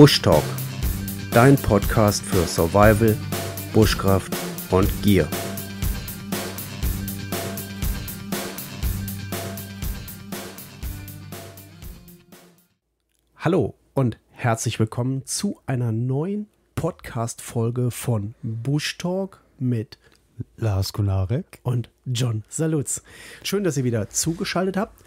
Bush Talk, dein Podcast für Survival, Bushcraft und Gier. Hallo und herzlich willkommen zu einer neuen Podcast-Folge von Bush Talk mit Lars Kunarek und John Salutz. Schön, dass ihr wieder zugeschaltet habt.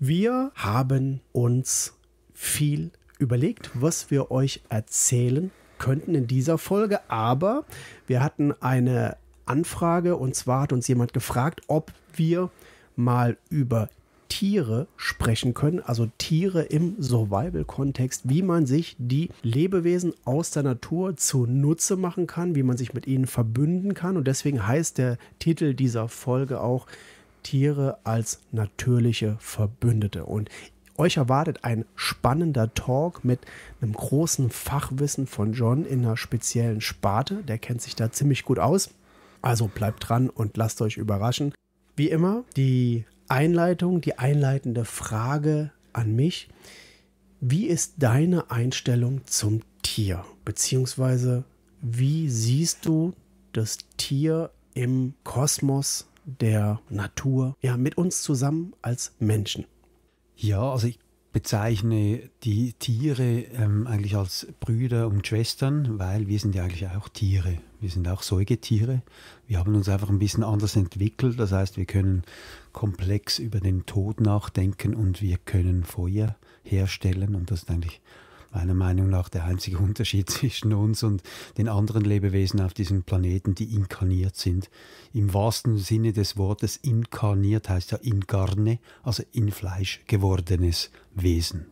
Wir haben uns viel überlegt, was wir euch erzählen könnten in dieser Folge, aber wir hatten eine Anfrage und zwar hat uns jemand gefragt, ob wir mal über Tiere sprechen können, also Tiere im Survival-Kontext, wie man sich die Lebewesen aus der Natur zunutze machen kann, wie man sich mit ihnen verbünden kann. Und deswegen heißt der Titel dieser Folge auch Tiere als natürliche Verbündete. Und euch erwartet ein spannender Talk mit einem großen Fachwissen von John in einer speziellen Sparte. Der kennt sich da ziemlich gut aus. Also bleibt dran und lasst euch überraschen. Wie immer, die Einleitung, die einleitende Frage an mich. Wie ist deine Einstellung zum Tier? Beziehungsweise, wie siehst du das Tier im Kosmos der Natur, ja, mit uns zusammen als Menschen? Ja, also ich bezeichne die Tiere ähm, eigentlich als Brüder und Schwestern, weil wir sind ja eigentlich auch Tiere. Wir sind auch Säugetiere. Wir haben uns einfach ein bisschen anders entwickelt. Das heißt, wir können komplex über den Tod nachdenken und wir können Feuer herstellen. Und das ist eigentlich meiner Meinung nach der einzige Unterschied zwischen uns und den anderen Lebewesen auf diesem Planeten, die inkarniert sind. Im wahrsten Sinne des Wortes inkarniert heißt ja incarne, also in Fleisch gewordenes Wesen.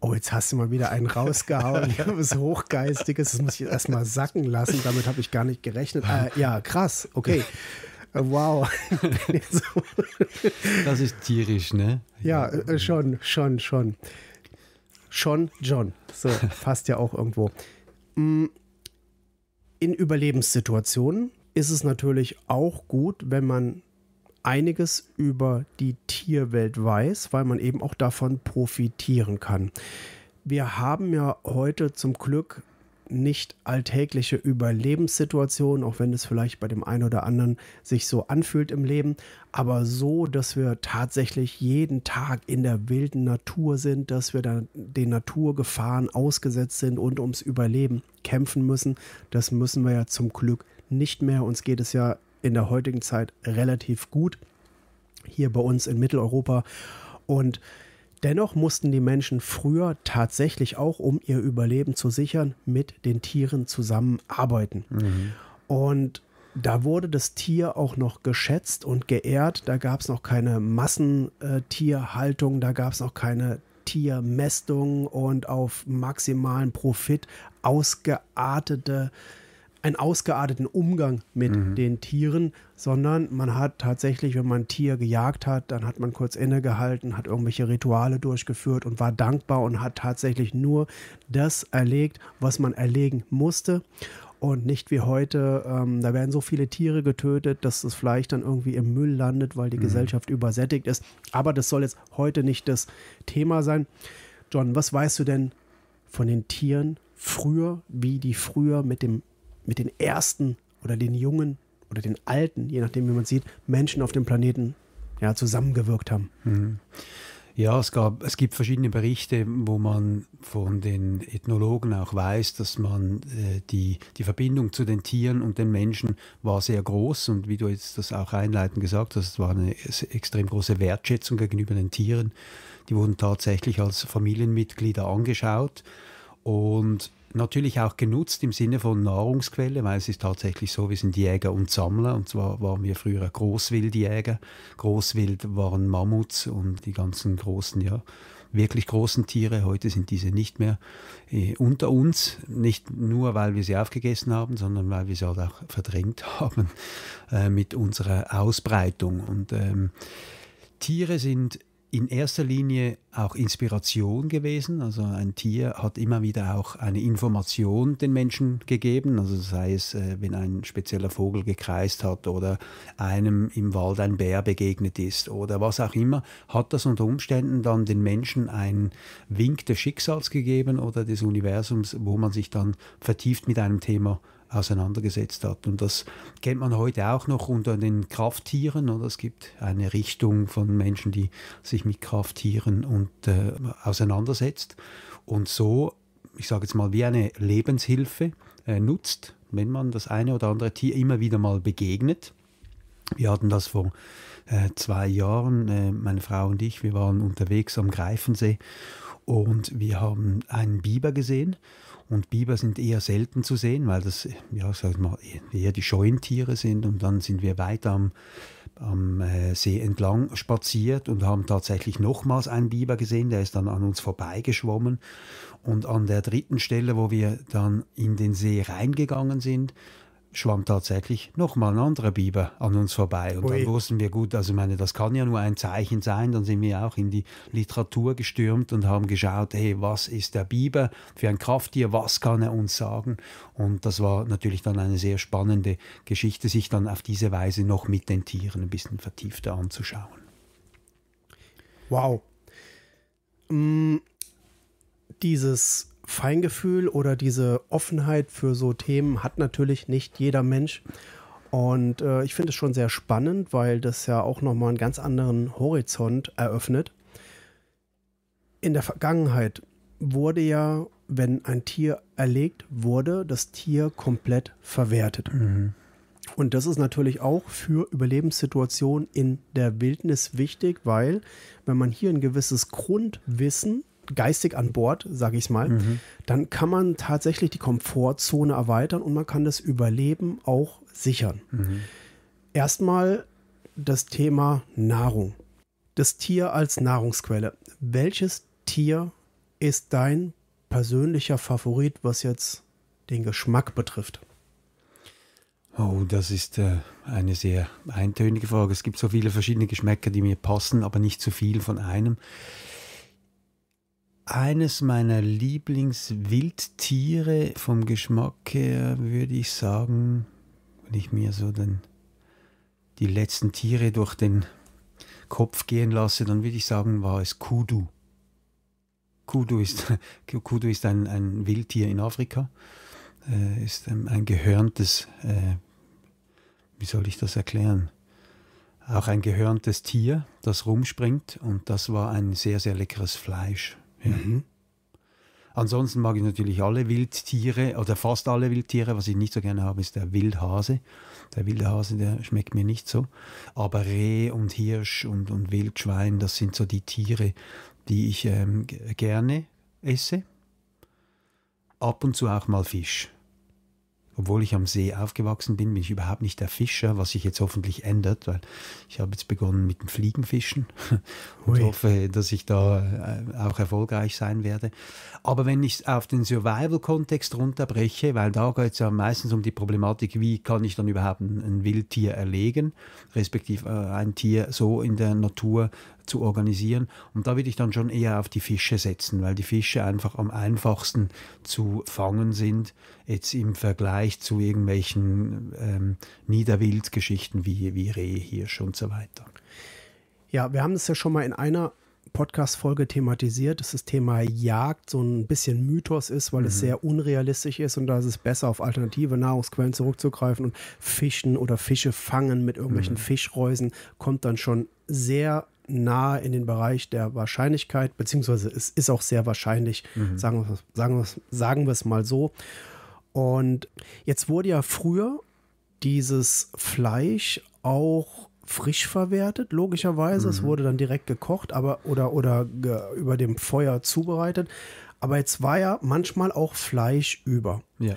Oh, jetzt hast du mal wieder einen rausgehauen. Ich habe was Hochgeistiges, das muss ich erstmal sacken lassen. Damit habe ich gar nicht gerechnet. Äh, ja, krass, okay. Äh, wow. das ist tierisch, ne? Ja, ja, äh, schon, schon, schon. Sean John. So, passt ja auch irgendwo. Mm, in Überlebenssituationen ist es natürlich auch gut, wenn man einiges über die Tierwelt weiß, weil man eben auch davon profitieren kann. Wir haben ja heute zum Glück nicht alltägliche Überlebenssituation, auch wenn es vielleicht bei dem einen oder anderen sich so anfühlt im Leben, aber so, dass wir tatsächlich jeden Tag in der wilden Natur sind, dass wir dann den Naturgefahren ausgesetzt sind und ums Überleben kämpfen müssen, das müssen wir ja zum Glück nicht mehr. Uns geht es ja in der heutigen Zeit relativ gut hier bei uns in Mitteleuropa und Dennoch mussten die Menschen früher tatsächlich auch, um ihr Überleben zu sichern, mit den Tieren zusammenarbeiten. Mhm. Und da wurde das Tier auch noch geschätzt und geehrt. Da gab es noch keine Massentierhaltung, da gab es noch keine Tiermästung und auf maximalen Profit ausgeartete äh, einen ausgearteten Umgang mit mhm. den Tieren, sondern man hat tatsächlich, wenn man ein Tier gejagt hat, dann hat man kurz innegehalten, hat irgendwelche Rituale durchgeführt und war dankbar und hat tatsächlich nur das erlegt, was man erlegen musste und nicht wie heute, ähm, da werden so viele Tiere getötet, dass das Fleisch dann irgendwie im Müll landet, weil die mhm. Gesellschaft übersättigt ist. Aber das soll jetzt heute nicht das Thema sein. John, was weißt du denn von den Tieren früher, wie die früher mit dem mit den ersten oder den jungen oder den alten, je nachdem wie man sieht, Menschen auf dem Planeten ja, zusammengewirkt haben. Mhm. Ja, es, gab, es gibt verschiedene Berichte, wo man von den Ethnologen auch weiß, dass man äh, die, die Verbindung zu den Tieren und den Menschen war sehr groß. Und wie du jetzt das auch einleitend gesagt hast, es war eine extrem große Wertschätzung gegenüber den Tieren. Die wurden tatsächlich als Familienmitglieder angeschaut und natürlich auch genutzt im Sinne von Nahrungsquelle, weil es ist tatsächlich so, wir sind Jäger und Sammler und zwar waren wir früher Großwildjäger. Großwild waren Mammuts und die ganzen großen, ja, wirklich großen Tiere. Heute sind diese nicht mehr äh, unter uns, nicht nur, weil wir sie aufgegessen haben, sondern weil wir sie halt auch verdrängt haben äh, mit unserer Ausbreitung. Und ähm, Tiere sind in erster Linie auch Inspiration gewesen. Also ein Tier hat immer wieder auch eine Information den Menschen gegeben. Also sei es, äh, wenn ein spezieller Vogel gekreist hat oder einem im Wald ein Bär begegnet ist oder was auch immer, hat das unter Umständen dann den Menschen einen Wink des Schicksals gegeben oder des Universums, wo man sich dann vertieft mit einem Thema beschäftigt auseinandergesetzt hat. Und das kennt man heute auch noch unter den Krafttieren. Oder? Es gibt eine Richtung von Menschen, die sich mit Krafttieren und, äh, auseinandersetzt und so, ich sage jetzt mal, wie eine Lebenshilfe äh, nutzt, wenn man das eine oder andere Tier immer wieder mal begegnet. Wir hatten das vor äh, zwei Jahren, äh, meine Frau und ich, wir waren unterwegs am Greifensee und wir haben einen Biber gesehen und Biber sind eher selten zu sehen, weil das ja, sag ich mal, eher die scheuen Tiere sind. Und dann sind wir weiter am, am äh, See entlang spaziert und haben tatsächlich nochmals einen Biber gesehen. Der ist dann an uns vorbeigeschwommen. Und an der dritten Stelle, wo wir dann in den See reingegangen sind, schwamm tatsächlich nochmal ein anderer Biber an uns vorbei. Und Ui. dann wussten wir gut, also ich meine, das kann ja nur ein Zeichen sein. Dann sind wir auch in die Literatur gestürmt und haben geschaut, hey, was ist der Biber für ein Krafttier, was kann er uns sagen? Und das war natürlich dann eine sehr spannende Geschichte, sich dann auf diese Weise noch mit den Tieren ein bisschen vertiefter anzuschauen. Wow. Mm, dieses Feingefühl oder diese Offenheit für so Themen hat natürlich nicht jeder Mensch. Und äh, ich finde es schon sehr spannend, weil das ja auch nochmal einen ganz anderen Horizont eröffnet. In der Vergangenheit wurde ja, wenn ein Tier erlegt wurde, das Tier komplett verwertet. Mhm. Und das ist natürlich auch für Überlebenssituationen in der Wildnis wichtig, weil wenn man hier ein gewisses Grundwissen geistig an Bord, sage ich es mal, mhm. dann kann man tatsächlich die Komfortzone erweitern und man kann das Überleben auch sichern. Mhm. Erstmal das Thema Nahrung. Das Tier als Nahrungsquelle. Welches Tier ist dein persönlicher Favorit, was jetzt den Geschmack betrifft? Oh, das ist äh, eine sehr eintönige Frage. Es gibt so viele verschiedene Geschmäcker, die mir passen, aber nicht zu viel von einem eines meiner Lieblingswildtiere vom Geschmack her, würde ich sagen, wenn ich mir so den, die letzten Tiere durch den Kopf gehen lasse, dann würde ich sagen, war es Kudu. Kudu ist, Kudu ist ein, ein Wildtier in Afrika, äh, ist ein, ein gehörntes, äh, wie soll ich das erklären? Auch ein gehörntes Tier, das rumspringt und das war ein sehr, sehr leckeres Fleisch. Mhm. Ansonsten mag ich natürlich alle Wildtiere oder fast alle Wildtiere. Was ich nicht so gerne habe, ist der Wildhase. Der wilde Hase, der schmeckt mir nicht so. Aber Reh und Hirsch und, und Wildschwein, das sind so die Tiere, die ich ähm, gerne esse. Ab und zu auch mal Fisch obwohl ich am See aufgewachsen bin, bin ich überhaupt nicht der Fischer, was sich jetzt hoffentlich ändert, weil ich habe jetzt begonnen mit dem Fliegenfischen und Ui. hoffe, dass ich da äh, auch erfolgreich sein werde. Aber wenn ich es auf den Survival-Kontext runterbreche, weil da geht es ja meistens um die Problematik, wie kann ich dann überhaupt ein, ein Wildtier erlegen, respektive äh, ein Tier so in der Natur zu organisieren. Und da würde ich dann schon eher auf die Fische setzen, weil die Fische einfach am einfachsten zu fangen sind, jetzt im Vergleich zu irgendwelchen ähm, Niederwildgeschichten wie, wie Rehe, Hirsch und so weiter. Ja, wir haben es ja schon mal in einer Podcast-Folge thematisiert, dass das Thema Jagd so ein bisschen Mythos ist, weil mhm. es sehr unrealistisch ist und da ist es besser, auf alternative Nahrungsquellen zurückzugreifen und Fischen oder Fische fangen mit irgendwelchen mhm. Fischreusen kommt dann schon sehr nahe in den Bereich der Wahrscheinlichkeit, beziehungsweise es ist auch sehr wahrscheinlich, mhm. sagen, wir, sagen, wir, sagen wir es mal so. Und jetzt wurde ja früher dieses Fleisch auch frisch verwertet, logischerweise. Mhm. Es wurde dann direkt gekocht, aber oder, oder ge, über dem Feuer zubereitet. Aber jetzt war ja manchmal auch Fleisch über. Ja.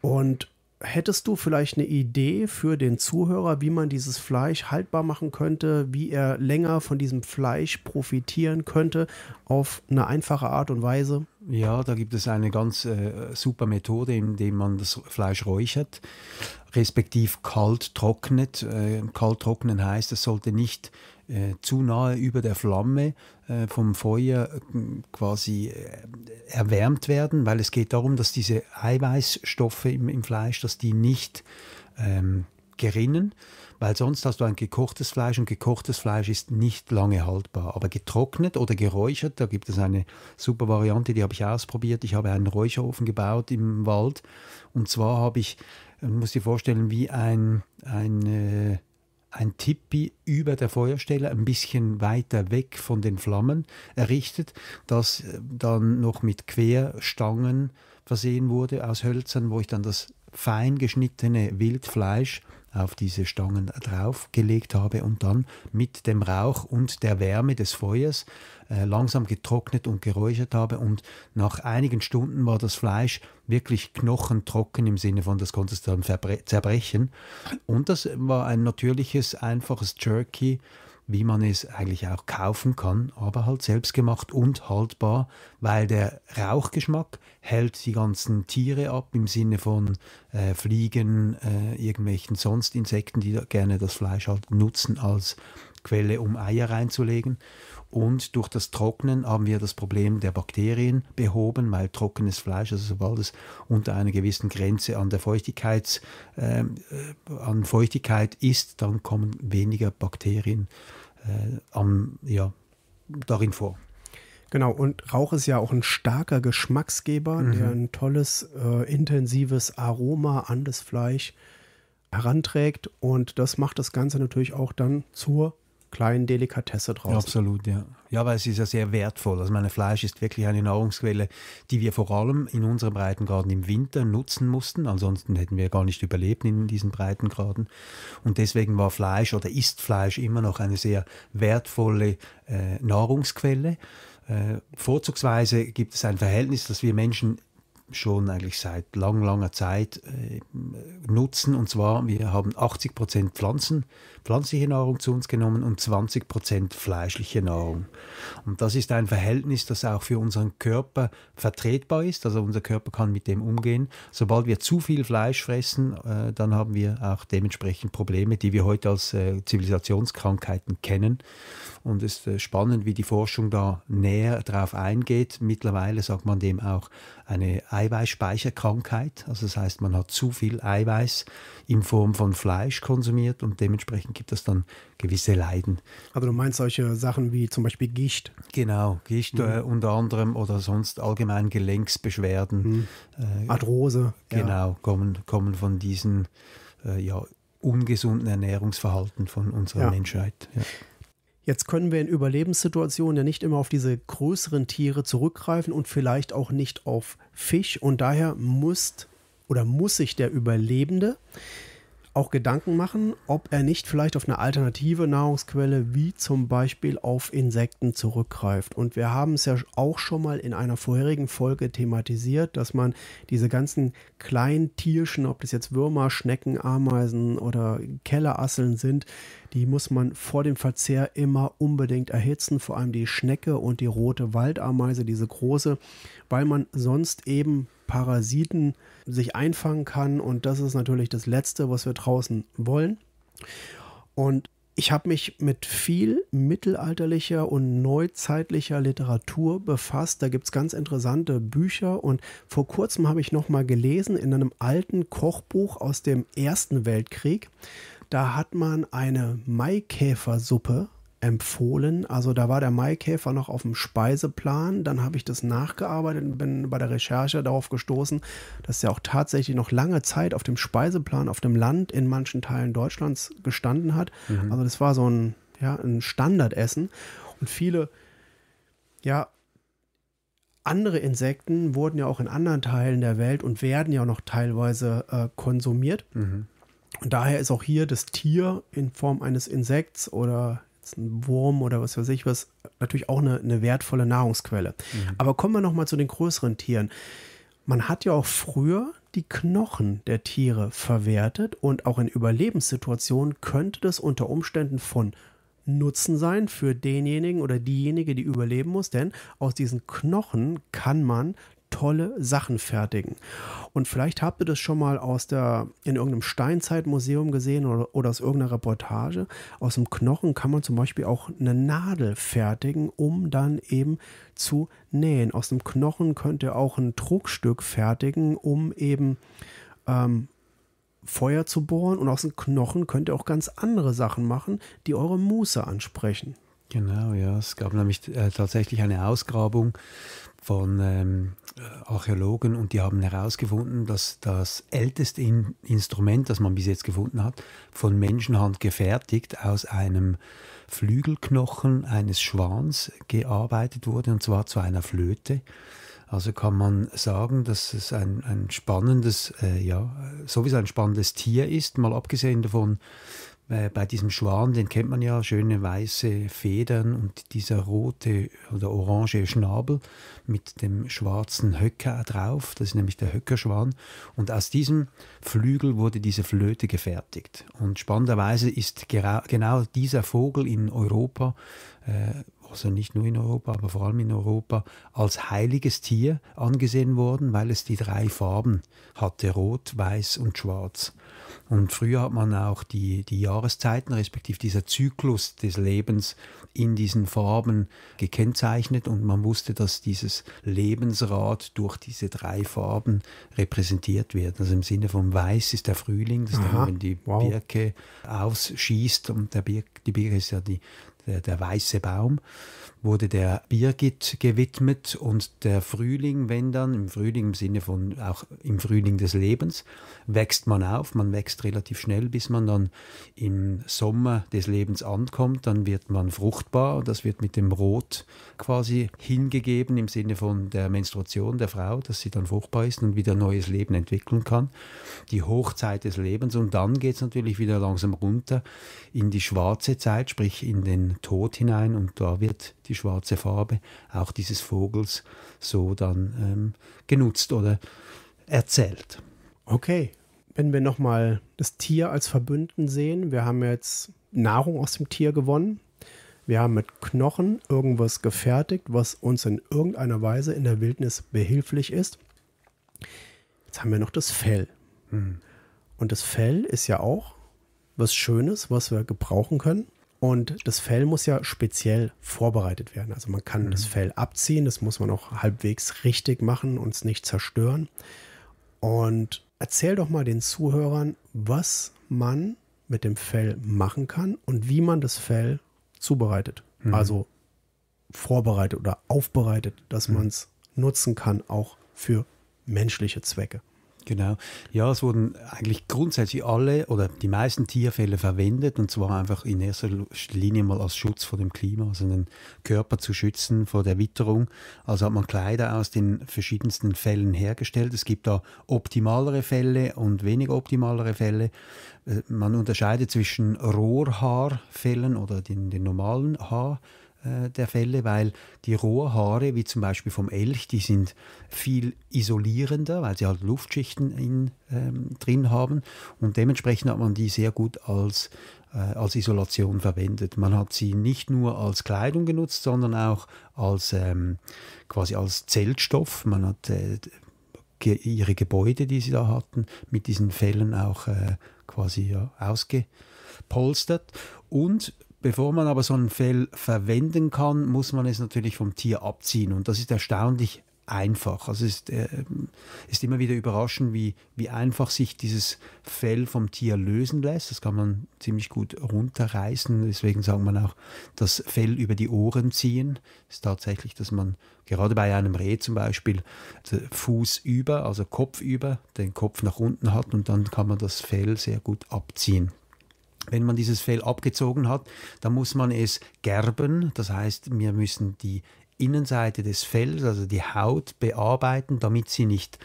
Und Hättest du vielleicht eine Idee für den Zuhörer, wie man dieses Fleisch haltbar machen könnte, wie er länger von diesem Fleisch profitieren könnte auf eine einfache Art und Weise? Ja, da gibt es eine ganz äh, super Methode, indem man das Fleisch räuchert, respektiv kalt trocknet. Äh, kalt trocknen heißt, es sollte nicht äh, zu nahe über der Flamme äh, vom Feuer äh, quasi äh, erwärmt werden, weil es geht darum, dass diese Eiweißstoffe im, im Fleisch, dass die nicht ähm, gerinnen, weil sonst hast du ein gekochtes Fleisch und gekochtes Fleisch ist nicht lange haltbar. Aber getrocknet oder geräuchert, da gibt es eine super Variante, die habe ich ausprobiert. Ich habe einen Räucherofen gebaut im Wald und zwar habe ich, man äh, muss dir vorstellen, wie ein, ein äh, ein Tipi über der Feuerstelle, ein bisschen weiter weg von den Flammen errichtet, das äh, dann noch mit Querstangen versehen wurde aus Hölzern, wo ich dann das fein geschnittene Wildfleisch auf diese Stangen draufgelegt habe und dann mit dem Rauch und der Wärme des Feuers äh, langsam getrocknet und geräuchert habe. Und nach einigen Stunden war das Fleisch wirklich knochentrocken im Sinne von, das konnte es dann zerbrechen. Und das war ein natürliches, einfaches Jerky wie man es eigentlich auch kaufen kann, aber halt selbstgemacht und haltbar, weil der Rauchgeschmack hält die ganzen Tiere ab im Sinne von äh, Fliegen, äh, irgendwelchen sonst Insekten, die da gerne das Fleisch halt nutzen als Quelle, um Eier reinzulegen. Und durch das Trocknen haben wir das Problem der Bakterien behoben, weil trockenes Fleisch, also sobald es unter einer gewissen Grenze an der Feuchtigkeit, ähm, äh, an Feuchtigkeit ist, dann kommen weniger Bakterien äh, am, ja, darin vor. Genau, und Rauch ist ja auch ein starker Geschmacksgeber, mhm. der ein tolles, äh, intensives Aroma an das Fleisch heranträgt. Und das macht das Ganze natürlich auch dann zur kleinen Delikatesse draus. Absolut, ja. Ja, weil es ist ja sehr wertvoll. Also meine Fleisch ist wirklich eine Nahrungsquelle, die wir vor allem in unseren Breitengraden im Winter nutzen mussten. Ansonsten hätten wir gar nicht überlebt in diesen Breitengraden. Und deswegen war Fleisch oder ist Fleisch immer noch eine sehr wertvolle äh, Nahrungsquelle. Äh, vorzugsweise gibt es ein Verhältnis, dass wir Menschen schon eigentlich seit lang, langer Zeit äh, nutzen. Und zwar, wir haben 80 Prozent Pflanzen pflanzliche Nahrung zu uns genommen und 20 Prozent fleischliche Nahrung. Und das ist ein Verhältnis, das auch für unseren Körper vertretbar ist. Also unser Körper kann mit dem umgehen. Sobald wir zu viel Fleisch fressen, äh, dann haben wir auch dementsprechend Probleme, die wir heute als äh, Zivilisationskrankheiten kennen. Und es ist äh, spannend, wie die Forschung da näher drauf eingeht. Mittlerweile sagt man dem auch eine Eiweißspeicherkrankheit. Also das heißt, man hat zu viel Eiweiß in Form von Fleisch konsumiert und dementsprechend Anführungszeichen gibt es dann gewisse Leiden. Also du meinst solche Sachen wie zum Beispiel Gicht? Genau, Gicht mhm. äh, unter anderem oder sonst allgemein Gelenksbeschwerden. Mhm. Äh, Arthrose. Genau, ja. kommen, kommen von diesen äh, ja, ungesunden Ernährungsverhalten von unserer ja. Menschheit. Ja. Jetzt können wir in Überlebenssituationen ja nicht immer auf diese größeren Tiere zurückgreifen und vielleicht auch nicht auf Fisch. Und daher muss oder muss sich der Überlebende auch Gedanken machen, ob er nicht vielleicht auf eine alternative Nahrungsquelle wie zum Beispiel auf Insekten zurückgreift. Und wir haben es ja auch schon mal in einer vorherigen Folge thematisiert, dass man diese ganzen kleinen Tierchen, ob das jetzt Würmer, Schnecken, Ameisen oder Kellerasseln sind, die muss man vor dem Verzehr immer unbedingt erhitzen, vor allem die Schnecke und die rote Waldameise, diese große, weil man sonst eben Parasiten äh, sich einfangen kann. Und das ist natürlich das Letzte, was wir draußen wollen. Und ich habe mich mit viel mittelalterlicher und neuzeitlicher Literatur befasst. Da gibt es ganz interessante Bücher und vor kurzem habe ich nochmal gelesen in einem alten Kochbuch aus dem Ersten Weltkrieg. Da hat man eine Maikäfersuppe empfohlen. Also da war der Maikäfer noch auf dem Speiseplan. Dann habe ich das nachgearbeitet und bin bei der Recherche darauf gestoßen, dass er auch tatsächlich noch lange Zeit auf dem Speiseplan auf dem Land in manchen Teilen Deutschlands gestanden hat. Mhm. Also das war so ein, ja, ein Standardessen. Und viele, ja, andere Insekten wurden ja auch in anderen Teilen der Welt und werden ja noch teilweise äh, konsumiert. Mhm. Und daher ist auch hier das Tier in Form eines Insekts oder ein Wurm oder was weiß ich was, natürlich auch eine, eine wertvolle Nahrungsquelle. Mhm. Aber kommen wir nochmal zu den größeren Tieren. Man hat ja auch früher die Knochen der Tiere verwertet und auch in Überlebenssituationen könnte das unter Umständen von Nutzen sein für denjenigen oder diejenige, die überleben muss, denn aus diesen Knochen kann man tolle Sachen fertigen. Und vielleicht habt ihr das schon mal aus der, in irgendeinem Steinzeitmuseum gesehen oder, oder aus irgendeiner Reportage. Aus dem Knochen kann man zum Beispiel auch eine Nadel fertigen, um dann eben zu nähen. Aus dem Knochen könnt ihr auch ein Druckstück fertigen, um eben ähm, Feuer zu bohren. Und aus dem Knochen könnt ihr auch ganz andere Sachen machen, die eure Muße ansprechen. Genau, ja. Es gab nämlich äh, tatsächlich eine Ausgrabung von ähm, Archäologen und die haben herausgefunden, dass das älteste In Instrument, das man bis jetzt gefunden hat, von Menschenhand gefertigt aus einem Flügelknochen eines Schwans gearbeitet wurde und zwar zu einer Flöte. Also kann man sagen, dass es ein, ein spannendes, äh, ja, sowieso ein spannendes Tier ist, mal abgesehen davon, äh, bei diesem Schwan, den kennt man ja, schöne weiße Federn und dieser rote oder orange Schnabel mit dem schwarzen Höcker drauf, das ist nämlich der Höckerschwan. Und aus diesem Flügel wurde diese Flöte gefertigt. Und spannenderweise ist genau dieser Vogel in Europa, äh, also nicht nur in Europa, aber vor allem in Europa, als heiliges Tier angesehen worden, weil es die drei Farben hatte, rot, weiß und schwarz. Und früher hat man auch die, die Jahreszeiten, respektive dieser Zyklus des Lebens in diesen Farben gekennzeichnet und man wusste, dass dieses Lebensrad durch diese drei Farben repräsentiert wird. Also im Sinne von Weiß ist der Frühling, das ist dann, wenn die wow. Birke ausschießt und der Birk, die Birke ist ja die, der, der weiße Baum wurde der Birgit gewidmet und der Frühling, wenn dann, im Frühling im Sinne von auch im Frühling des Lebens, wächst man auf, man wächst relativ schnell, bis man dann im Sommer des Lebens ankommt, dann wird man fruchtbar, das wird mit dem Rot quasi hingegeben im Sinne von der Menstruation der Frau, dass sie dann fruchtbar ist und wieder neues Leben entwickeln kann, die Hochzeit des Lebens und dann geht es natürlich wieder langsam runter in die schwarze Zeit, sprich in den Tod hinein und da wird die schwarze Farbe auch dieses Vogels so dann ähm, genutzt oder erzählt. Okay, wenn wir nochmal das Tier als Verbünden sehen, wir haben jetzt Nahrung aus dem Tier gewonnen. Wir haben mit Knochen irgendwas gefertigt, was uns in irgendeiner Weise in der Wildnis behilflich ist. Jetzt haben wir noch das Fell. Hm. Und das Fell ist ja auch was Schönes, was wir gebrauchen können. Und das Fell muss ja speziell vorbereitet werden. Also man kann mhm. das Fell abziehen, das muss man auch halbwegs richtig machen und es nicht zerstören. Und erzähl doch mal den Zuhörern, was man mit dem Fell machen kann und wie man das Fell zubereitet. Mhm. Also vorbereitet oder aufbereitet, dass mhm. man es nutzen kann, auch für menschliche Zwecke. Genau. Ja, es wurden eigentlich grundsätzlich alle oder die meisten Tierfälle verwendet und zwar einfach in erster Linie mal als Schutz vor dem Klima, also den Körper zu schützen vor der Witterung. Also hat man Kleider aus den verschiedensten Fällen hergestellt. Es gibt da optimalere Fälle und weniger optimalere Fälle. Äh, man unterscheidet zwischen Rohrhaarfällen oder den, den normalen Haar. Äh, der Fälle, weil die Rohrhaare, wie zum Beispiel vom Elch, die sind viel isolierender, weil sie halt Luftschichten in, ähm, drin haben und dementsprechend hat man die sehr gut als, äh, als Isolation verwendet. Man hat sie nicht nur als Kleidung genutzt, sondern auch als ähm, quasi als Zeltstoff. Man hat äh, ge ihre Gebäude, die sie da hatten, mit diesen Fällen auch äh, quasi ja, ausgepolstert und Bevor man aber so ein Fell verwenden kann, muss man es natürlich vom Tier abziehen. Und das ist erstaunlich einfach. Also es ist, äh, ist immer wieder überraschend, wie, wie einfach sich dieses Fell vom Tier lösen lässt. Das kann man ziemlich gut runterreißen. Deswegen sagt man auch, das Fell über die Ohren ziehen. Das ist tatsächlich, dass man gerade bei einem Reh zum Beispiel Fuß über, also Kopf über, den Kopf nach unten hat und dann kann man das Fell sehr gut abziehen. Wenn man dieses Fell abgezogen hat, dann muss man es gerben. Das heißt, wir müssen die Innenseite des Fells, also die Haut, bearbeiten, damit sie nicht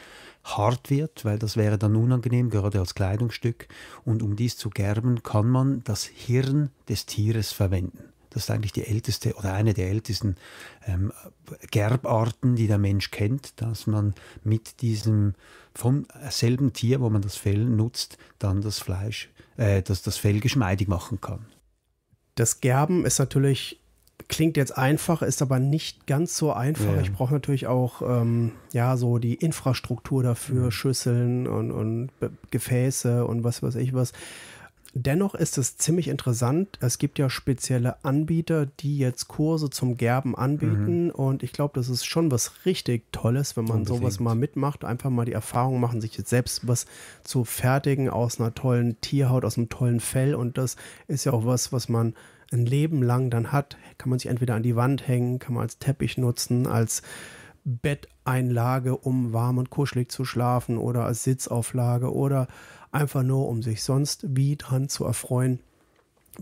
hart wird, weil das wäre dann unangenehm, gerade als Kleidungsstück. Und um dies zu gerben, kann man das Hirn des Tieres verwenden. Das ist eigentlich die älteste oder eine der ältesten ähm, Gerbarten, die der Mensch kennt, dass man mit diesem vom selben Tier, wo man das Fell nutzt, dann das Fleisch äh, dass das Fell geschmeidig machen kann. Das Gerben ist natürlich, klingt jetzt einfach, ist aber nicht ganz so einfach. Ja. Ich brauche natürlich auch ähm, ja, so die Infrastruktur dafür, mhm. Schüsseln und, und Gefäße und was weiß ich was. Dennoch ist es ziemlich interessant. Es gibt ja spezielle Anbieter, die jetzt Kurse zum Gerben anbieten. Mhm. Und ich glaube, das ist schon was richtig Tolles, wenn man Unbedingt. sowas mal mitmacht. Einfach mal die Erfahrung machen, sich jetzt selbst was zu fertigen aus einer tollen Tierhaut, aus einem tollen Fell. Und das ist ja auch was, was man ein Leben lang dann hat. Kann man sich entweder an die Wand hängen, kann man als Teppich nutzen, als Betteinlage, um warm und kuschelig zu schlafen oder als Sitzauflage oder einfach nur, um sich sonst wie dran zu erfreuen.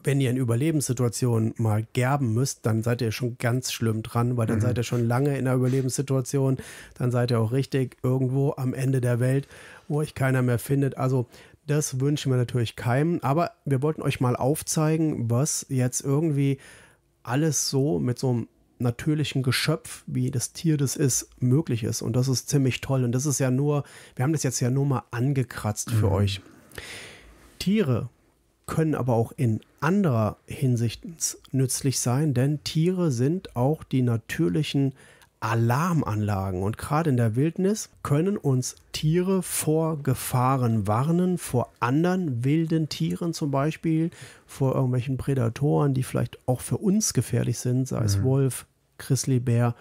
Wenn ihr in Überlebenssituationen mal gerben müsst, dann seid ihr schon ganz schlimm dran, weil dann mhm. seid ihr schon lange in einer Überlebenssituation, dann seid ihr auch richtig irgendwo am Ende der Welt, wo euch keiner mehr findet. Also das wünschen wir natürlich keinem, aber wir wollten euch mal aufzeigen, was jetzt irgendwie alles so mit so einem natürlichen Geschöpf, wie das Tier das ist, möglich ist. Und das ist ziemlich toll. Und das ist ja nur, wir haben das jetzt ja nur mal angekratzt für mhm. euch. Tiere können aber auch in anderer Hinsicht nützlich sein, denn Tiere sind auch die natürlichen Alarmanlagen. Und gerade in der Wildnis können uns Tiere vor Gefahren warnen, vor anderen wilden Tieren zum Beispiel, vor irgendwelchen Prädatoren, die vielleicht auch für uns gefährlich sind, sei es mhm. Wolf, Grizzly Bear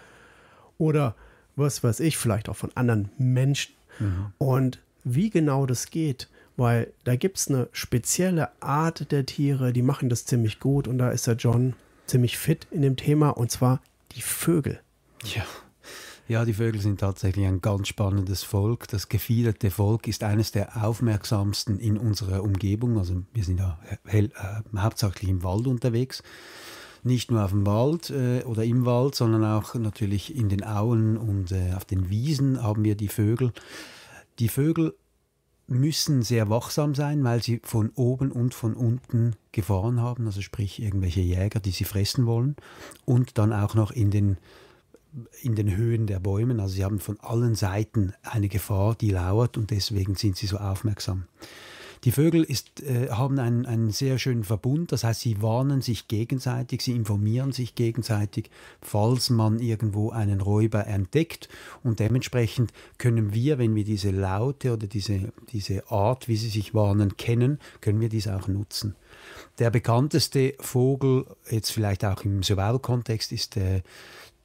oder was weiß ich, vielleicht auch von anderen Menschen. Mhm. Und wie genau das geht, weil da gibt es eine spezielle Art der Tiere, die machen das ziemlich gut und da ist der John ziemlich fit in dem Thema und zwar die Vögel. Ja. Ja, die Vögel sind tatsächlich ein ganz spannendes Volk. Das gefiederte Volk ist eines der aufmerksamsten in unserer Umgebung. Also wir sind ja äh, hauptsächlich im Wald unterwegs nicht nur auf dem Wald äh, oder im Wald, sondern auch natürlich in den Auen und äh, auf den Wiesen haben wir die Vögel. Die Vögel müssen sehr wachsam sein, weil sie von oben und von unten Gefahren haben, also sprich irgendwelche Jäger, die sie fressen wollen und dann auch noch in den in den Höhen der Bäume, Also sie haben von allen Seiten eine Gefahr, die lauert und deswegen sind sie so aufmerksam. Die Vögel ist, äh, haben einen, einen sehr schönen Verbund, das heißt, sie warnen sich gegenseitig, sie informieren sich gegenseitig, falls man irgendwo einen Räuber entdeckt. Und dementsprechend können wir, wenn wir diese Laute oder diese, diese Art, wie sie sich warnen, kennen, können wir dies auch nutzen. Der bekannteste Vogel, jetzt vielleicht auch im Survival-Kontext, ist der, äh,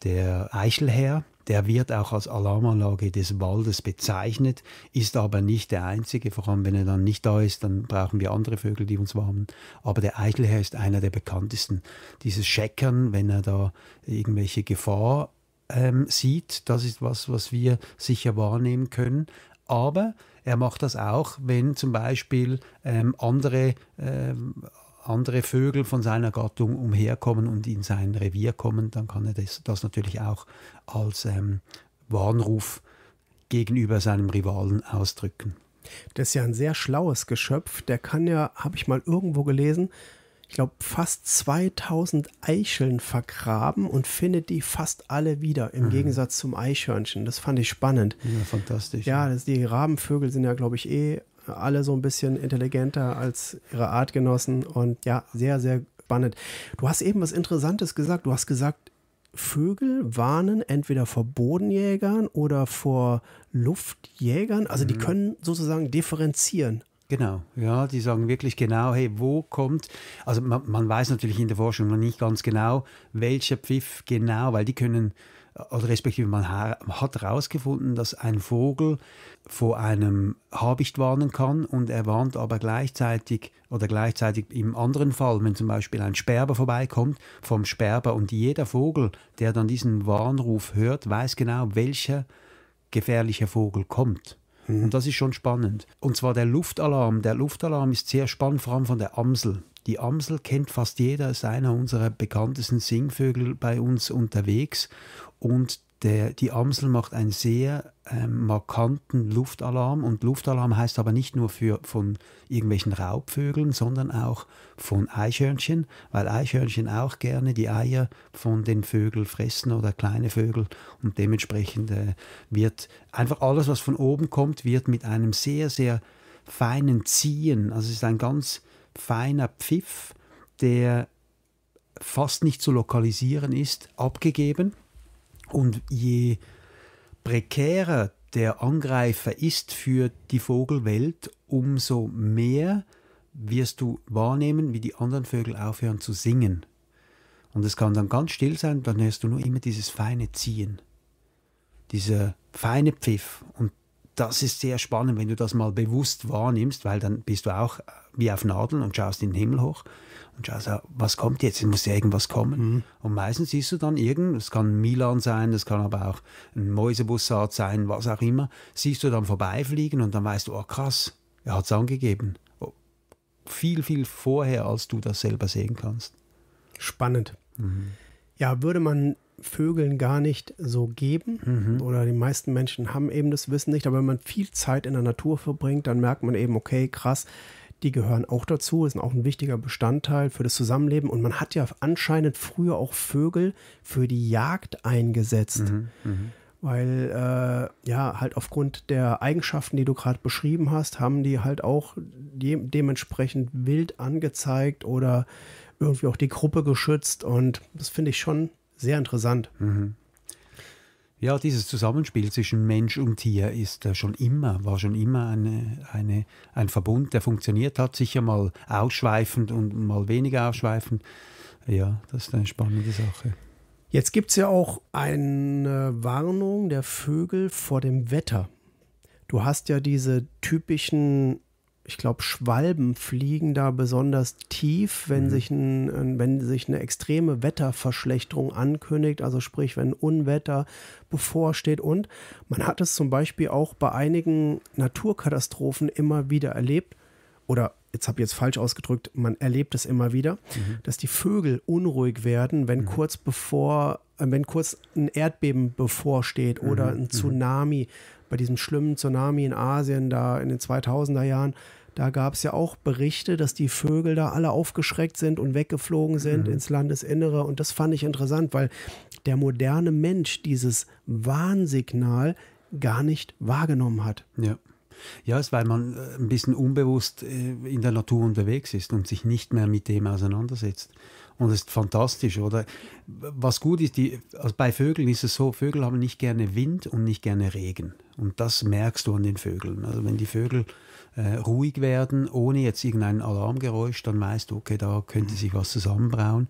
der Eichelherr. Der wird auch als Alarmanlage des Waldes bezeichnet, ist aber nicht der einzige. Vor allem, wenn er dann nicht da ist, dann brauchen wir andere Vögel, die uns warnen. Aber der Eichelherr ist einer der bekanntesten. Dieses Scheckern, wenn er da irgendwelche Gefahr ähm, sieht, das ist was, was wir sicher wahrnehmen können. Aber er macht das auch, wenn zum Beispiel ähm, andere ähm, andere Vögel von seiner Gattung umherkommen und in sein Revier kommen, dann kann er das, das natürlich auch als ähm, Warnruf gegenüber seinem Rivalen ausdrücken. Das ist ja ein sehr schlaues Geschöpf. Der kann ja, habe ich mal irgendwo gelesen, ich glaube, fast 2000 Eicheln vergraben und findet die fast alle wieder, im mhm. Gegensatz zum Eichhörnchen. Das fand ich spannend. Ja, fantastisch. Ja, das, die Rabenvögel sind ja, glaube ich, eh alle so ein bisschen intelligenter als ihre Artgenossen und ja, sehr, sehr spannend. Du hast eben was Interessantes gesagt. Du hast gesagt, Vögel warnen entweder vor Bodenjägern oder vor Luftjägern. Also die mhm. können sozusagen differenzieren. Genau, ja, die sagen wirklich genau, hey, wo kommt, also man, man weiß natürlich in der Forschung noch nicht ganz genau, welcher Pfiff genau, weil die können oder respektive man hat herausgefunden, dass ein Vogel vor einem Habicht warnen kann und er warnt aber gleichzeitig oder gleichzeitig im anderen Fall, wenn zum Beispiel ein Sperber vorbeikommt, vom Sperber und jeder Vogel, der dann diesen Warnruf hört, weiß genau, welcher gefährliche Vogel kommt. Mhm. Und das ist schon spannend. Und zwar der Luftalarm. Der Luftalarm ist sehr spannend, vor allem von der Amsel. Die Amsel kennt fast jeder, ist einer unserer bekanntesten Singvögel bei uns unterwegs und der, die Amsel macht einen sehr ähm, markanten Luftalarm und Luftalarm heißt aber nicht nur für, von irgendwelchen Raubvögeln, sondern auch von Eichhörnchen, weil Eichhörnchen auch gerne die Eier von den Vögeln fressen oder kleine Vögel und dementsprechend äh, wird einfach alles, was von oben kommt, wird mit einem sehr, sehr feinen Ziehen, also es ist ein ganz feiner Pfiff, der fast nicht zu lokalisieren ist, abgegeben und je prekärer der Angreifer ist für die Vogelwelt, umso mehr wirst du wahrnehmen, wie die anderen Vögel aufhören zu singen. Und es kann dann ganz still sein, dann hörst du nur immer dieses feine Ziehen, dieser feine Pfiff. Und das ist sehr spannend, wenn du das mal bewusst wahrnimmst, weil dann bist du auch äh, wie auf Nadeln und schaust in den Himmel hoch und schaust, was kommt jetzt? Es muss ja irgendwas kommen. Mhm. Und meistens siehst du dann irgend, es kann Milan sein, das kann aber auch ein Mäusebussard sein, was auch immer, siehst du dann vorbeifliegen und dann weißt du, oh krass, er hat es angegeben. Oh, viel, viel vorher, als du das selber sehen kannst. Spannend. Mhm. Ja, würde man Vögeln gar nicht so geben mhm. oder die meisten Menschen haben eben das Wissen nicht. Aber wenn man viel Zeit in der Natur verbringt, dann merkt man eben, okay, krass, die gehören auch dazu, sind auch ein wichtiger Bestandteil für das Zusammenleben. Und man hat ja anscheinend früher auch Vögel für die Jagd eingesetzt. Mhm. Mhm. Weil äh, ja, halt aufgrund der Eigenschaften, die du gerade beschrieben hast, haben die halt auch de dementsprechend wild angezeigt oder irgendwie auch die Gruppe geschützt. Und das finde ich schon sehr interessant. Mhm. Ja, dieses Zusammenspiel zwischen Mensch und Tier ist äh, schon immer, war schon immer eine, eine, ein Verbund, der funktioniert hat, sicher mal ausschweifend und mal weniger ausschweifend. Ja, das ist eine spannende Sache. Jetzt gibt es ja auch eine Warnung der Vögel vor dem Wetter. Du hast ja diese typischen ich glaube, Schwalben fliegen da besonders tief, wenn, mhm. sich ein, wenn sich eine extreme Wetterverschlechterung ankündigt, also sprich, wenn Unwetter bevorsteht. Und man hat es zum Beispiel auch bei einigen Naturkatastrophen immer wieder erlebt, oder jetzt habe ich jetzt falsch ausgedrückt, man erlebt es immer wieder, mhm. dass die Vögel unruhig werden, wenn mhm. kurz bevor, äh, wenn kurz ein Erdbeben bevorsteht oder mhm. ein mhm. Tsunami. Bei diesem schlimmen Tsunami in Asien da in den 2000er Jahren, da gab es ja auch Berichte, dass die Vögel da alle aufgeschreckt sind und weggeflogen sind mhm. ins Landesinnere. Und das fand ich interessant, weil der moderne Mensch dieses Warnsignal gar nicht wahrgenommen hat. Ja. Ja, es ist, weil man äh, ein bisschen unbewusst äh, in der Natur unterwegs ist und sich nicht mehr mit dem auseinandersetzt. Und das ist fantastisch, oder? Was gut ist, die, also bei Vögeln ist es so, Vögel haben nicht gerne Wind und nicht gerne Regen. Und das merkst du an den Vögeln. Also wenn die Vögel äh, ruhig werden, ohne jetzt irgendein Alarmgeräusch, dann weißt du, okay, da könnte sich was zusammenbrauen.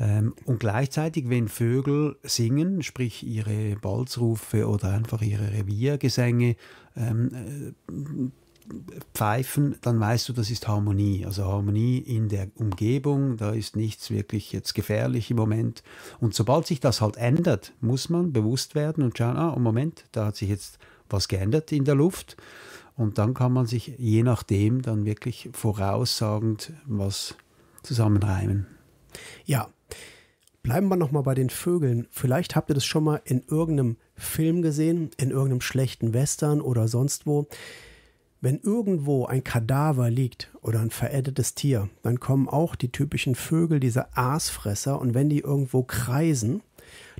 Ähm, und gleichzeitig, wenn Vögel singen, sprich ihre Balzrufe oder einfach ihre Reviergesänge ähm, äh, pfeifen, dann weißt du, das ist Harmonie. Also Harmonie in der Umgebung, da ist nichts wirklich jetzt gefährlich im Moment. Und sobald sich das halt ändert, muss man bewusst werden und schauen, ah, oh Moment, da hat sich jetzt was geändert in der Luft. Und dann kann man sich je nachdem dann wirklich voraussagend was zusammenreimen. Ja, Bleiben wir nochmal bei den Vögeln. Vielleicht habt ihr das schon mal in irgendeinem Film gesehen, in irgendeinem schlechten Western oder sonst wo. Wenn irgendwo ein Kadaver liegt oder ein verendetes Tier, dann kommen auch die typischen Vögel, diese Aasfresser, und wenn die irgendwo kreisen,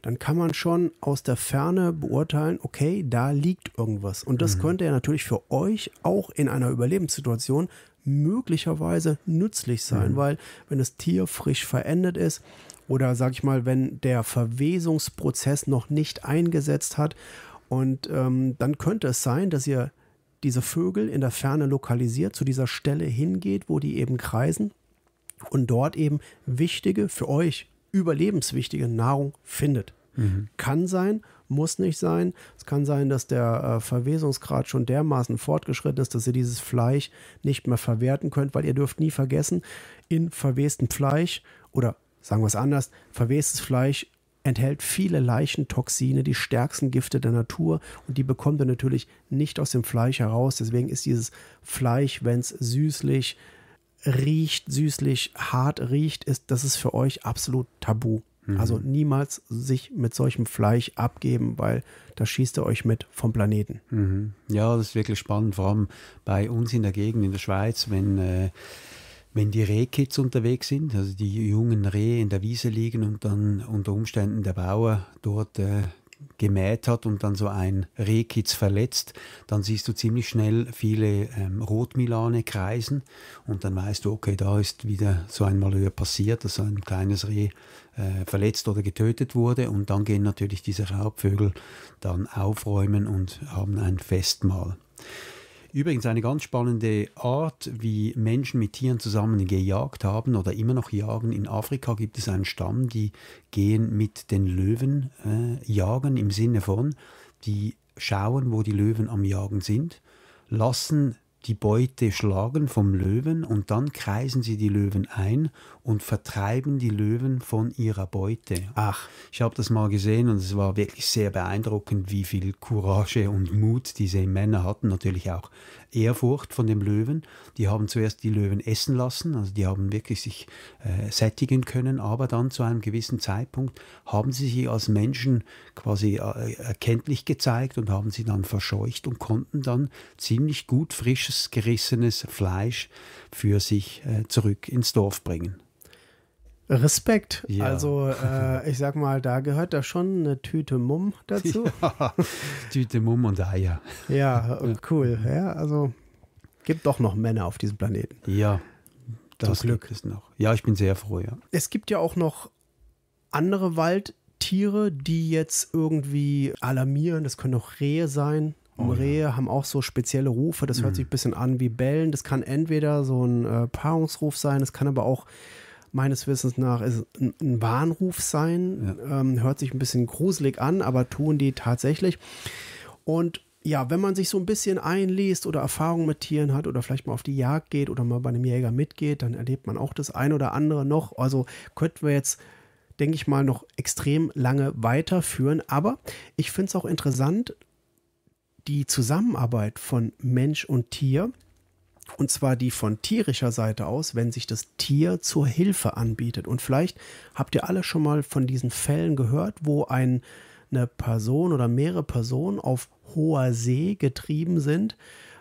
dann kann man schon aus der Ferne beurteilen, okay, da liegt irgendwas. Und das mhm. könnte ja natürlich für euch auch in einer Überlebenssituation möglicherweise nützlich sein, mhm. weil wenn das Tier frisch verendet ist oder sage ich mal, wenn der Verwesungsprozess noch nicht eingesetzt hat. Und ähm, dann könnte es sein, dass ihr diese Vögel in der Ferne lokalisiert, zu dieser Stelle hingeht, wo die eben kreisen und dort eben wichtige, für euch überlebenswichtige Nahrung findet. Mhm. Kann sein, muss nicht sein. Es kann sein, dass der äh, Verwesungsgrad schon dermaßen fortgeschritten ist, dass ihr dieses Fleisch nicht mehr verwerten könnt, weil ihr dürft nie vergessen, in verwesten Fleisch oder Sagen wir es anders, verwestes Fleisch enthält viele Leichentoxine, die stärksten Gifte der Natur und die bekommt er natürlich nicht aus dem Fleisch heraus. Deswegen ist dieses Fleisch, wenn es süßlich riecht, süßlich hart riecht, ist, das ist für euch absolut tabu. Mhm. Also niemals sich mit solchem Fleisch abgeben, weil da schießt ihr euch mit vom Planeten. Mhm. Ja, das ist wirklich spannend, vor allem bei uns in der Gegend in der Schweiz, wenn äh wenn die Rehkids unterwegs sind, also die jungen Rehe in der Wiese liegen und dann unter Umständen der Bauer dort äh, gemäht hat und dann so ein Rehkitz verletzt, dann siehst du ziemlich schnell viele ähm, Rotmilane kreisen und dann weißt du, okay, da ist wieder so ein Malheur passiert, dass ein kleines Reh äh, verletzt oder getötet wurde und dann gehen natürlich diese Raubvögel dann aufräumen und haben ein Festmahl. Übrigens eine ganz spannende Art, wie Menschen mit Tieren zusammen gejagt haben oder immer noch jagen. In Afrika gibt es einen Stamm, die gehen mit den Löwen äh, jagen im Sinne von, die schauen, wo die Löwen am Jagen sind, lassen die Beute schlagen vom Löwen und dann kreisen sie die Löwen ein und vertreiben die Löwen von ihrer Beute. Ach, ich habe das mal gesehen und es war wirklich sehr beeindruckend, wie viel Courage und Mut diese Männer hatten. Natürlich auch Ehrfurcht von dem Löwen. Die haben zuerst die Löwen essen lassen, also die haben wirklich sich äh, sättigen können, aber dann zu einem gewissen Zeitpunkt haben sie sich als Menschen quasi äh, erkenntlich gezeigt und haben sie dann verscheucht und konnten dann ziemlich gut frisches, gerissenes Fleisch für sich äh, zurück ins Dorf bringen. Respekt. Ja. Also, äh, ich sag mal, da gehört da schon eine Tüte Mumm dazu. Ja, Tüte Mumm und Eier. Ja, cool. Ja, also gibt doch noch Männer auf diesem Planeten. Ja, das Zum Glück ist noch. Ja, ich bin sehr froh, ja. Es gibt ja auch noch andere Waldtiere, die jetzt irgendwie alarmieren. Das können auch Rehe sein. Oh, Rehe ja. haben auch so spezielle Rufe. Das mhm. hört sich ein bisschen an wie Bellen. Das kann entweder so ein äh, Paarungsruf sein, das kann aber auch meines Wissens nach ist ein Warnruf sein. Ja. Ähm, hört sich ein bisschen gruselig an, aber tun die tatsächlich. Und ja, wenn man sich so ein bisschen einliest oder Erfahrung mit Tieren hat oder vielleicht mal auf die Jagd geht oder mal bei einem Jäger mitgeht, dann erlebt man auch das ein oder andere noch. Also könnten wir jetzt, denke ich mal, noch extrem lange weiterführen. Aber ich finde es auch interessant, die Zusammenarbeit von Mensch und Tier und zwar die von tierischer Seite aus, wenn sich das Tier zur Hilfe anbietet. Und vielleicht habt ihr alle schon mal von diesen Fällen gehört, wo ein, eine Person oder mehrere Personen auf hoher See getrieben sind,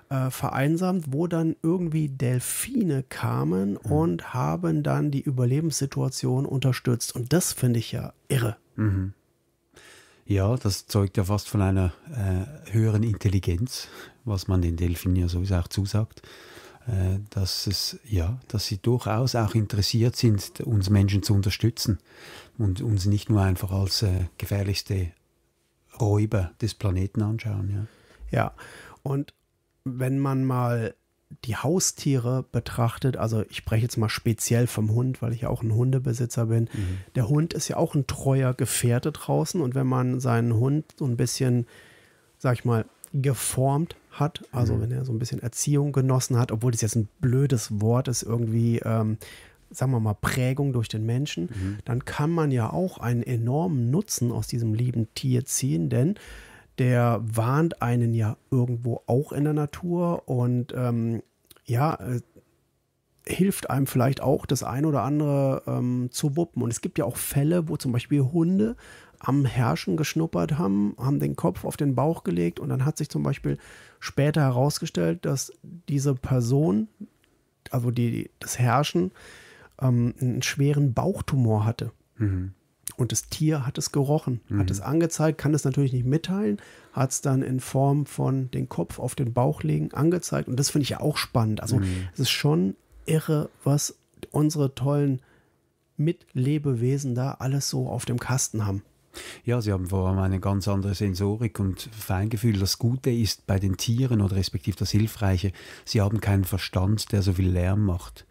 äh, vereinsamt, wo dann irgendwie Delfine kamen mhm. und haben dann die Überlebenssituation unterstützt. Und das finde ich ja irre. Mhm. Ja, das zeugt ja fast von einer äh, höheren Intelligenz, was man den Delfinen ja sowieso auch zusagt, äh, dass, es, ja, dass sie durchaus auch interessiert sind, uns Menschen zu unterstützen und uns nicht nur einfach als äh, gefährlichste Räuber des Planeten anschauen. Ja. ja, und wenn man mal die Haustiere betrachtet, also ich spreche jetzt mal speziell vom Hund, weil ich ja auch ein Hundebesitzer bin. Mhm. Der Hund ist ja auch ein treuer Gefährte draußen und wenn man seinen Hund so ein bisschen, sag ich mal, geformt hat, also mhm. wenn er so ein bisschen Erziehung genossen hat, obwohl das jetzt ein blödes Wort ist, irgendwie, ähm, sagen wir mal, Prägung durch den Menschen, mhm. dann kann man ja auch einen enormen Nutzen aus diesem lieben Tier ziehen, denn der warnt einen ja irgendwo auch in der Natur und ähm, ja, äh, hilft einem vielleicht auch, das ein oder andere ähm, zu wuppen. Und es gibt ja auch Fälle, wo zum Beispiel Hunde am Herrschen geschnuppert haben, haben den Kopf auf den Bauch gelegt und dann hat sich zum Beispiel später herausgestellt, dass diese Person, also die, das Herrschen, ähm, einen schweren Bauchtumor hatte. Mhm. Und das Tier hat es gerochen, mhm. hat es angezeigt, kann es natürlich nicht mitteilen, hat es dann in Form von den Kopf auf den Bauch legen angezeigt. Und das finde ich ja auch spannend. Also mhm. es ist schon irre, was unsere tollen Mitlebewesen da alles so auf dem Kasten haben. Ja, sie haben vor allem eine ganz andere Sensorik und Feingefühl. Das Gute ist bei den Tieren oder respektive das Hilfreiche, sie haben keinen Verstand, der so viel Lärm macht.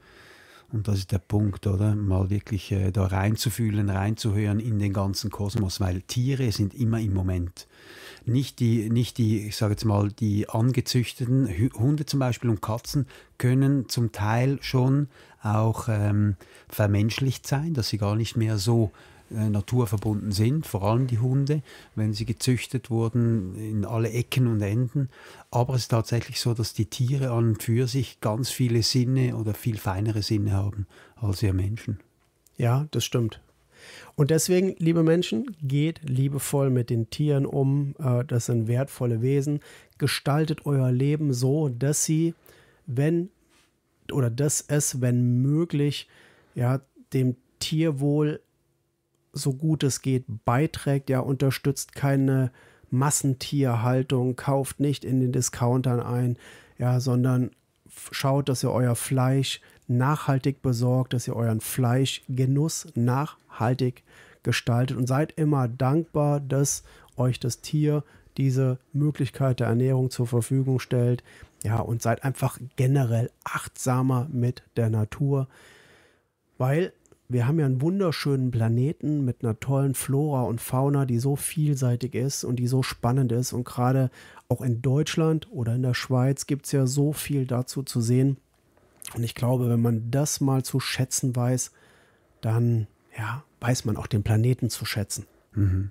Und das ist der Punkt, oder? Mal wirklich äh, da reinzufühlen, reinzuhören in den ganzen Kosmos, weil Tiere sind immer im Moment. Nicht die, nicht die ich sage jetzt mal, die angezüchteten Hunde zum Beispiel und Katzen können zum Teil schon auch ähm, vermenschlicht sein, dass sie gar nicht mehr so äh, Natur verbunden sind, vor allem die Hunde, wenn sie gezüchtet wurden in alle Ecken und Enden. Aber es ist tatsächlich so, dass die Tiere an und für sich ganz viele Sinne oder viel feinere Sinne haben als ihr Menschen. Ja, das stimmt. Und deswegen, liebe Menschen, geht liebevoll mit den Tieren um. Äh, das sind wertvolle Wesen. Gestaltet euer Leben so, dass sie, wenn oder dass es, wenn möglich, ja, dem Tierwohl so gut es geht beiträgt, ja, unterstützt keine Massentierhaltung, kauft nicht in den Discountern ein, ja, sondern schaut, dass ihr euer Fleisch nachhaltig besorgt, dass ihr euren Fleischgenuss nachhaltig gestaltet und seid immer dankbar, dass euch das Tier diese Möglichkeit der Ernährung zur Verfügung stellt. Ja, und seid einfach generell achtsamer mit der Natur, weil wir haben ja einen wunderschönen Planeten mit einer tollen Flora und Fauna, die so vielseitig ist und die so spannend ist. Und gerade auch in Deutschland oder in der Schweiz gibt es ja so viel dazu zu sehen. Und ich glaube, wenn man das mal zu schätzen weiß, dann ja, weiß man auch den Planeten zu schätzen. Mhm.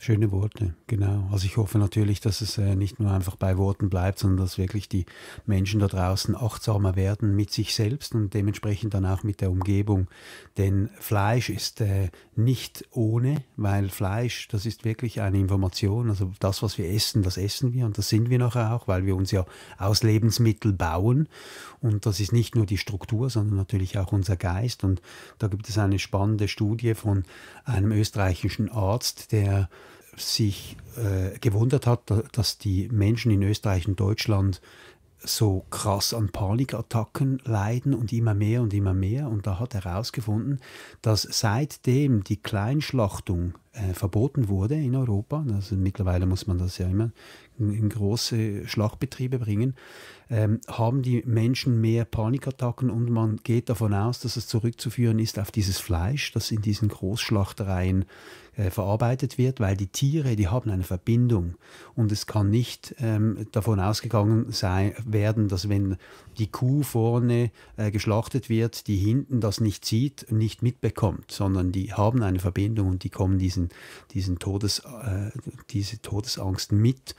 Schöne Worte, genau. Also ich hoffe natürlich, dass es äh, nicht nur einfach bei Worten bleibt, sondern dass wirklich die Menschen da draußen achtsamer werden mit sich selbst und dementsprechend dann auch mit der Umgebung. Denn Fleisch ist äh, nicht ohne, weil Fleisch, das ist wirklich eine Information. Also das, was wir essen, das essen wir und das sind wir nachher auch, weil wir uns ja aus Lebensmittel bauen. Und das ist nicht nur die Struktur, sondern natürlich auch unser Geist. Und da gibt es eine spannende Studie von einem österreichischen Arzt, der sich äh, gewundert hat, dass die Menschen in Österreich und Deutschland so krass an Panikattacken leiden und immer mehr und immer mehr. Und da hat er herausgefunden, dass seitdem die Kleinschlachtung äh, verboten wurde in Europa, also mittlerweile muss man das ja immer in, in große Schlachtbetriebe bringen, ähm, haben die Menschen mehr Panikattacken und man geht davon aus, dass es zurückzuführen ist auf dieses Fleisch, das in diesen Großschlachtereien äh, verarbeitet wird, weil die Tiere, die haben eine Verbindung und es kann nicht ähm, davon ausgegangen sein, werden, dass wenn die Kuh vorne äh, geschlachtet wird, die hinten das nicht sieht, nicht mitbekommt, sondern die haben eine Verbindung und die kommen diesen, diesen Todes, äh, diese Todesangst mit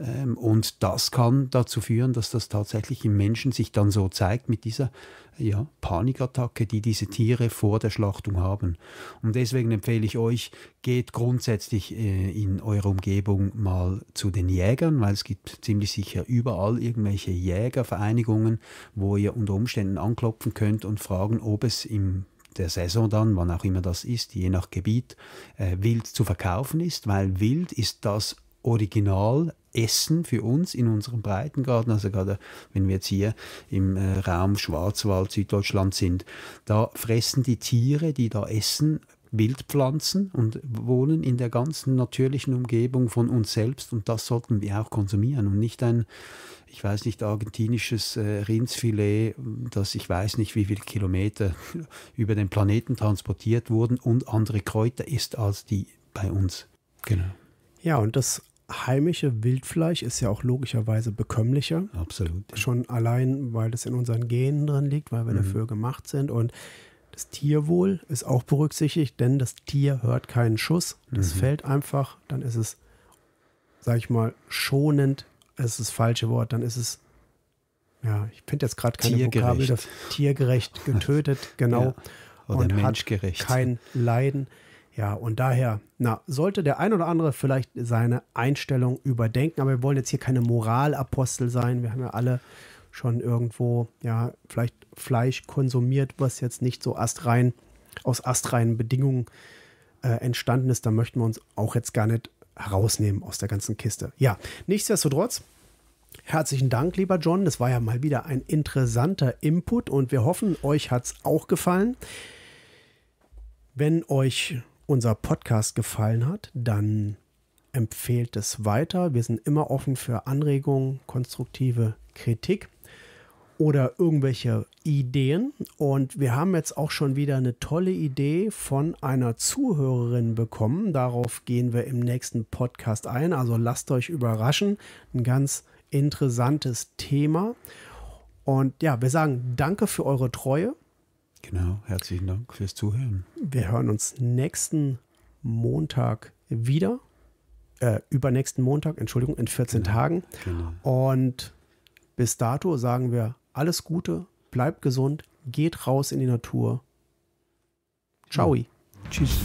ähm, und das kann dazu führen, dass das tatsächlich im Menschen sich dann so zeigt mit dieser ja, Panikattacke, die diese Tiere vor der Schlachtung haben. Und deswegen empfehle ich euch, geht grundsätzlich äh, in eurer Umgebung mal zu den Jägern, weil es gibt ziemlich sicher überall irgendwelche Jägervereinigungen, wo ihr unter Umständen anklopfen könnt und fragen, ob es im der Saison dann, wann auch immer das ist, je nach Gebiet, äh, wild zu verkaufen ist, weil wild ist das Original Essen für uns in unserem Breitengarten, also gerade wenn wir jetzt hier im äh, Raum Schwarzwald, Süddeutschland sind, da fressen die Tiere, die da essen, Wildpflanzen und wohnen in der ganzen natürlichen Umgebung von uns selbst und das sollten wir auch konsumieren und nicht ein, ich weiß nicht, argentinisches äh, Rindsfilet, das ich weiß nicht wie viele Kilometer über den Planeten transportiert wurden und andere Kräuter ist als die bei uns. Genau. Ja, und das heimische Wildfleisch ist ja auch logischerweise bekömmlicher. Absolut. Ja. Schon allein, weil das in unseren Genen drin liegt, weil wir mhm. dafür gemacht sind. Und das Tierwohl ist auch berücksichtigt, denn das Tier hört keinen Schuss. Das mhm. fällt einfach, dann ist es, sag ich mal, schonend. Das ist das falsche Wort. Dann ist es, ja, ich finde jetzt gerade keine tiergerecht. Vokabel, das tiergerecht getötet, genau. Ja. Oder und menschgerecht. Hat kein Leiden. Ja, und daher, na, sollte der ein oder andere vielleicht seine Einstellung überdenken, aber wir wollen jetzt hier keine Moralapostel sein. Wir haben ja alle schon irgendwo, ja, vielleicht Fleisch konsumiert, was jetzt nicht so astrein, aus astreinen Bedingungen äh, entstanden ist. Da möchten wir uns auch jetzt gar nicht herausnehmen aus der ganzen Kiste. Ja, nichtsdestotrotz, herzlichen Dank, lieber John. Das war ja mal wieder ein interessanter Input und wir hoffen, euch hat es auch gefallen. Wenn euch unser Podcast gefallen hat, dann empfehlt es weiter. Wir sind immer offen für Anregungen, konstruktive Kritik oder irgendwelche Ideen. Und wir haben jetzt auch schon wieder eine tolle Idee von einer Zuhörerin bekommen. Darauf gehen wir im nächsten Podcast ein. Also lasst euch überraschen. Ein ganz interessantes Thema. Und ja, wir sagen danke für eure Treue. Genau, herzlichen Dank fürs Zuhören. Wir hören uns nächsten Montag wieder. Äh, übernächsten Montag, Entschuldigung, in 14 genau. Tagen. Genau. Und bis dato sagen wir alles Gute, bleibt gesund, geht raus in die Natur. Ciao. Ja. Tschüss.